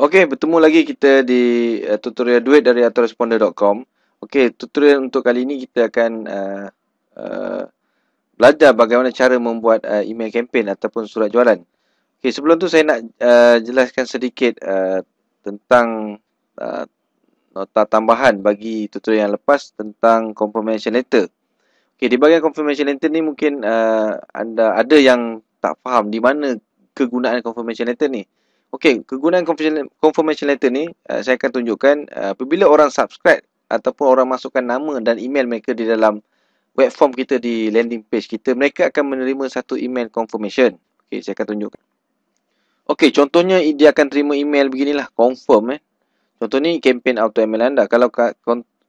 Okey, bertemu lagi kita di uh, tutorial duit dari autoresponder.com. Okey, tutorial untuk kali ini kita akan uh, uh, belajar bagaimana cara membuat uh, email campaign ataupun surat jualan. Okey, sebelum tu saya nak uh, jelaskan sedikit uh, tentang uh, nota tambahan bagi tutorial yang lepas tentang confirmation letter. Okey, di bahagian confirmation letter ni mungkin uh, anda ada yang tak faham di mana kegunaan confirmation letter ni. Okey, kegunaan confirmation letter ni uh, saya akan tunjukkan eh, apabila orang subscribe ataupun orang masukkan nama dan email mereka di dalam web form kita di landing page kita, mereka akan menerima satu email confirmation. Okey, saya akan tunjukkan. Okey, contohnya dia akan terima email beginilah confirm eh. Contoh ni kempen auto email anda. Kalau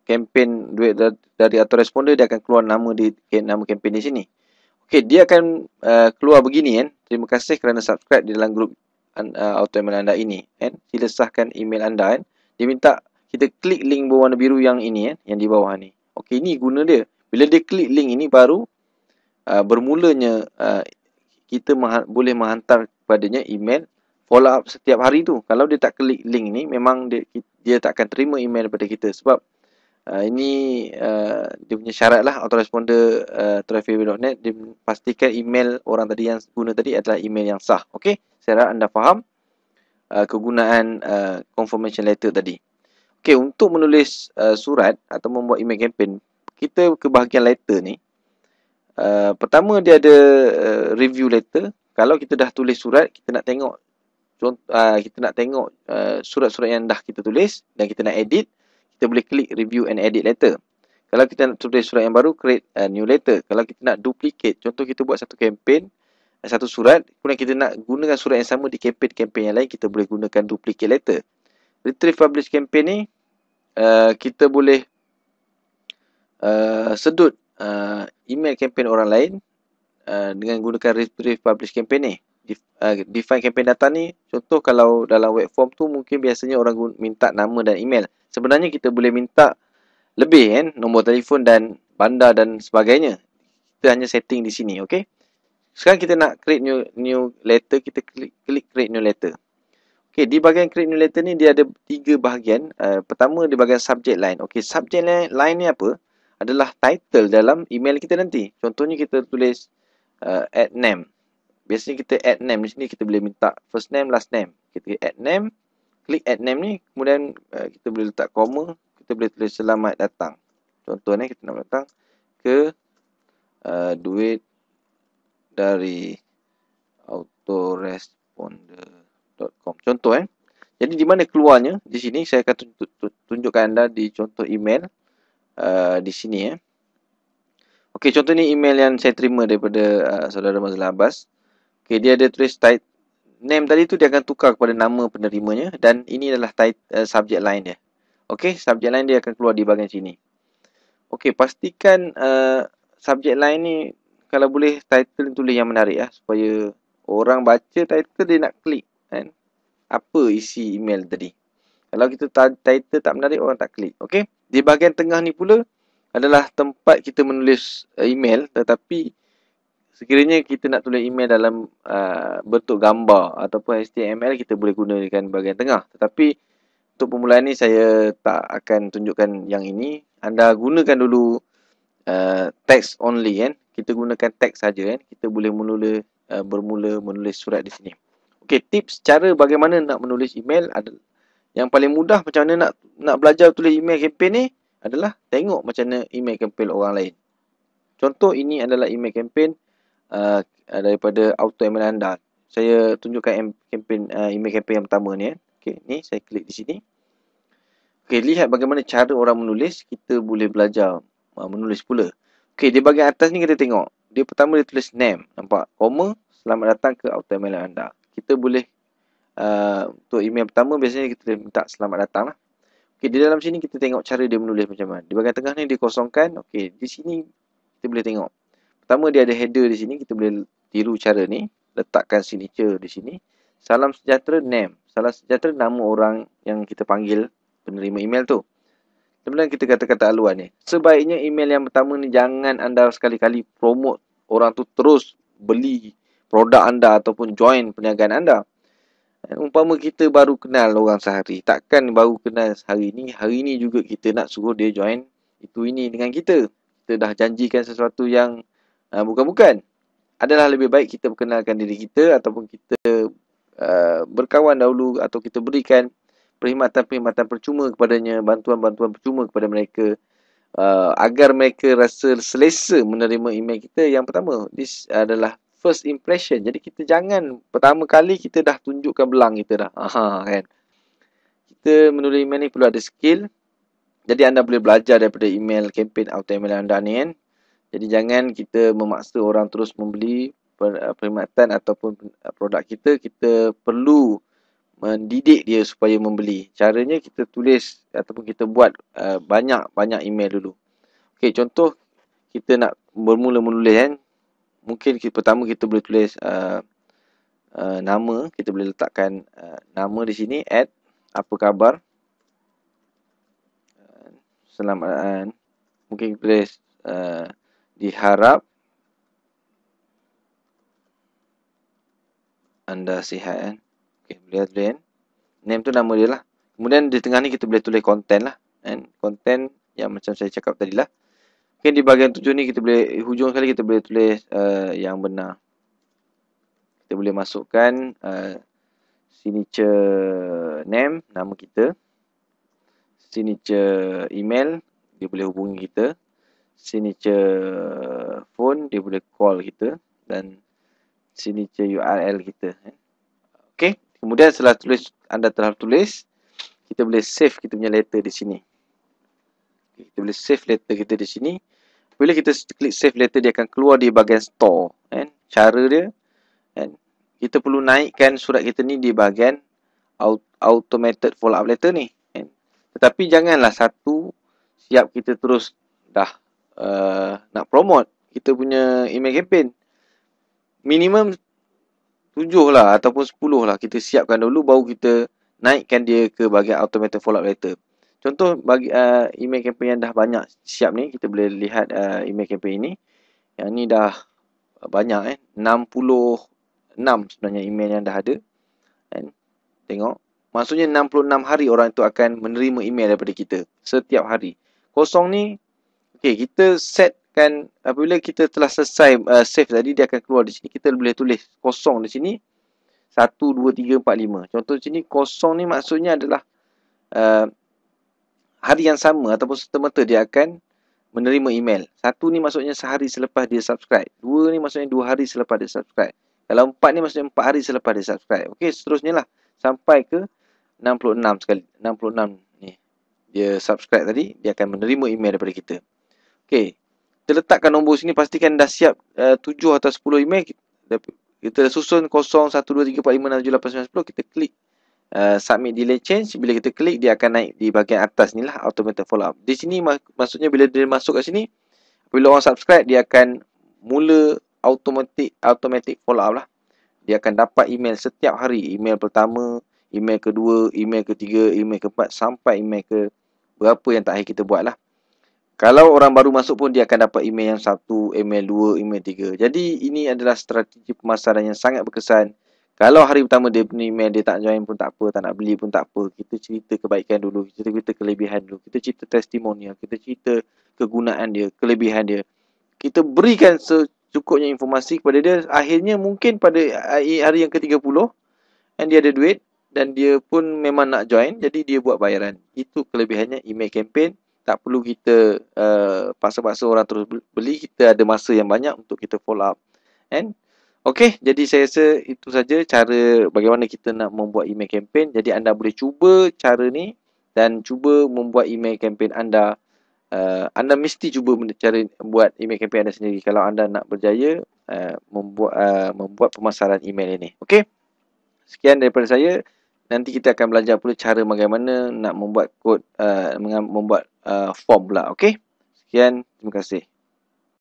kempen duit dari autoresponder dia akan keluar nama di nama kempen di sini. Okey, dia akan uh, keluar begini kan. Eh. Terima kasih kerana subscribe di dalam grup uh, auto email anda ini kan sila sahkan email anda kan dia minta kita klik link berwarna biru yang ini kan yang di bawah ni okey ini guna dia bila dia klik link ini baru uh, bermulanya uh, kita meng- boleh menghantar kepadanya email follow up setiap hari tu kalau dia tak klik link ini, memang dia dia tak akan terima email daripada kita sebab Uh, ini uh, dia punya syarat lah autoresponder uh, ah, traffic.net dia pastikan email orang tadi yang guna tadi adalah email yang sah. Okey, saya harap anda faham uh, kegunaan uh, confirmation letter tadi. Okey, untuk menulis uh, surat atau membuat email campaign, kita ke bahagian letter ni. Uh, pertama dia ada uh, review letter. Kalau kita dah tulis surat, kita nak tengok contoh, uh, kita nak tengok surat-surat uh, yang dah kita tulis dan kita nak edit kita boleh klik review and edit letter. Kalau kita nak tulis surat yang baru, create a new letter. Kalau kita nak duplicate, contoh kita buat satu campaign, satu surat, kemudian kita nak gunakan surat yang sama di campaign-campaign yang lain, kita boleh gunakan duplicate letter. Retrieve publish campaign ni, uh, kita boleh uh, sedut uh, email campaign orang lain uh, dengan gunakan retrieve publish campaign ni. Uh, define campaign data ni contoh kalau dalam web form tu mungkin biasanya orang minta nama dan email sebenarnya kita boleh minta lebih kan nombor telefon dan bandar dan sebagainya kita hanya setting di sini okey sekarang kita nak create new new letter kita klik klik create new letter okey di bahagian create new letter ni dia ada tiga bahagian uh, pertama di bahagian subject line okey subject line, line ni apa adalah title dalam email kita nanti contohnya kita tulis uh, at name Biasanya kita add name. Di sini kita boleh minta first name, last name. Kita add name. Klik add name ni. Kemudian uh, kita boleh letak comma. Kita boleh tulis selamat datang. Contoh ni kita nak datang ke uh, duit dari autoresponder.com. Contoh eh. Jadi di mana keluarnya? Di sini saya akan tunjukkan anda di contoh email. Uh, di sini eh. Okey contoh ni email yang saya terima daripada uh, saudara Mazlan Abbas. Okay, dia ada tulis title. Name tadi tu dia akan tukar kepada nama penerimanya dan ini adalah title, uh, eh, subject line dia. Okey, subject line dia akan keluar di bahagian sini. Okey, pastikan uh, subject line ni kalau boleh title tulis yang menarik lah, supaya orang baca title dia nak klik kan. Apa isi email tadi. Kalau kita title tak menarik orang tak klik. Okey, di bahagian tengah ni pula adalah tempat kita menulis eh, email tetapi sekiranya kita nak tulis email dalam uh, bentuk gambar ataupun HTML kita boleh gunakan bahagian tengah tetapi untuk permulaan ini saya tak akan tunjukkan yang ini anda gunakan dulu uh, text only kan kita gunakan teks saja kan kita boleh mula uh, bermula menulis surat di sini Okay, tips cara bagaimana nak menulis email adalah yang paling mudah macam mana nak nak belajar tulis email campaign ni adalah tengok macam mana email campaign orang lain contoh ini adalah email campaign uh, daripada auto email anda. Saya tunjukkan campaign, uh, email campaign yang pertama ni. Eh. Okay, ni saya klik di sini. Okay, lihat bagaimana cara orang menulis. Kita boleh belajar uh, menulis pula. Okay, di bahagian atas ni kita tengok. Dia pertama dia tulis name. Nampak? Koma. Selamat datang ke auto email anda. Kita boleh uh, untuk email pertama biasanya kita boleh minta selamat datang lah. Okay, di dalam sini kita tengok cara dia menulis macam mana. Di bahagian tengah ni dia kosongkan. Okay, di sini kita boleh tengok pertama dia ada header di sini kita boleh tiru cara ni letakkan signature di sini salam sejahtera name salam sejahtera nama orang yang kita panggil penerima email tu kemudian kita kata-kata aluan ni sebaiknya email yang pertama ni jangan anda sekali-kali promote orang tu terus beli produk anda ataupun join perniagaan anda eh, umpama kita baru kenal orang sehari takkan baru kenal hari ni hari ni juga kita nak suruh dia join itu ini dengan kita kita dah janjikan sesuatu yang Ha, ah, bukan-bukan. Adalah lebih baik kita perkenalkan diri kita ataupun kita uh, berkawan dahulu atau kita berikan perkhidmatan-perkhidmatan percuma kepadanya, bantuan-bantuan percuma kepada mereka uh, agar mereka rasa selesa menerima email kita yang pertama. This adalah first impression. Jadi kita jangan pertama kali kita dah tunjukkan belang kita dah. Aha, kan? Kita menulis email ni perlu ada skill. Jadi anda boleh belajar daripada email campaign auto email anda ni kan. Jadi jangan kita memaksa orang terus membeli uh, perkhidmatan ataupun uh, produk kita. Kita perlu mendidik dia supaya membeli. Caranya kita tulis ataupun kita buat banyak-banyak uh, email dulu. Okey, contoh kita nak bermula menulis kan. Mungkin kita, pertama kita boleh tulis uh, uh, nama. Kita boleh letakkan uh, nama di sini. At Apa khabar? Uh, selamat. Uh, mungkin kita boleh... Uh, diharap anda sihat kan. Okay, boleh Adrian. Name tu nama dia lah. Kemudian di tengah ni kita boleh tulis content lah. And content yang macam saya cakap tadi lah. Okay, di bahagian tujuh ni kita boleh, hujung sekali kita boleh tulis uh, yang benar. Kita boleh masukkan uh, signature name, nama kita. Signature email, dia boleh hubungi kita signature phone dia boleh call kita dan signature URL kita eh. Okay, kemudian setelah tulis anda telah tulis kita boleh save kita punya letter di sini kita boleh save letter kita di sini bila kita klik save letter dia akan keluar di bahagian store kan cara dia kan kita perlu naikkan surat kita ni di bahagian automated follow up letter ni kan tetapi janganlah satu siap kita terus dah uh, nak promote kita punya email campaign. Minimum tujuh lah ataupun sepuluh lah kita siapkan dulu baru kita naikkan dia ke bahagian automated follow up letter. Contoh bagi uh, email campaign yang dah banyak siap ni kita boleh lihat uh, email campaign ini. Yang ni dah banyak eh 66 sebenarnya email yang dah ada. And tengok maksudnya 66 hari orang itu akan menerima email daripada kita setiap hari. Kosong ni Okay, kita setkan apabila kita telah selesai uh, save tadi dia akan keluar di sini. Kita boleh tulis kosong di sini. 1 2 3 4 5. Contoh sini kosong ni maksudnya adalah uh, hari yang sama ataupun serta dia akan menerima email. 1 ni maksudnya sehari selepas dia subscribe. 2 ni maksudnya 2 hari selepas dia subscribe. Kalau 4 ni maksudnya 4 hari selepas dia subscribe. Okey, seterusnya lah sampai ke 66 sekali. 66 ni. Dia subscribe tadi, dia akan menerima email daripada kita. Okey. Kita letakkan nombor sini pastikan dah siap eh, uh, 7 atau 10 email kita, kita dah susun 0123456789 kita klik uh, submit delay change bila kita klik dia akan naik di bahagian atas ni lah automatic follow up. Di sini mak maksudnya bila dia masuk kat sini bila orang subscribe dia akan mula automatic automatic follow up lah. Dia akan dapat email setiap hari, email pertama, email kedua, email ketiga, email keempat sampai email ke berapa yang tak akhir kita buat lah. Kalau orang baru masuk pun dia akan dapat email yang satu, email dua, email tiga. Jadi ini adalah strategi pemasaran yang sangat berkesan. Kalau hari pertama dia punya email dia tak join pun tak apa, tak nak beli pun tak apa. Kita cerita kebaikan dulu, kita cerita kelebihan dulu, kita cerita testimonial, kita cerita kegunaan dia, kelebihan dia. Kita berikan secukupnya informasi kepada dia. Akhirnya mungkin pada hari yang ke-30 dan dia ada duit dan dia pun memang nak join. Jadi dia buat bayaran. Itu kelebihannya email campaign tak perlu kita uh, eh, paksa-paksa orang terus beli kita ada masa yang banyak untuk kita follow up and Okey, jadi saya rasa itu saja cara bagaimana kita nak membuat email campaign. Jadi anda boleh cuba cara ni dan cuba membuat email campaign anda. Uh, anda mesti cuba cara buat email campaign anda sendiri kalau anda nak berjaya uh, membuat uh, membuat pemasaran email ini. Okey. Sekian daripada saya nanti kita akan belajar pula cara bagaimana nak membuat kod uh, membuat uh, form pula okey sekian terima kasih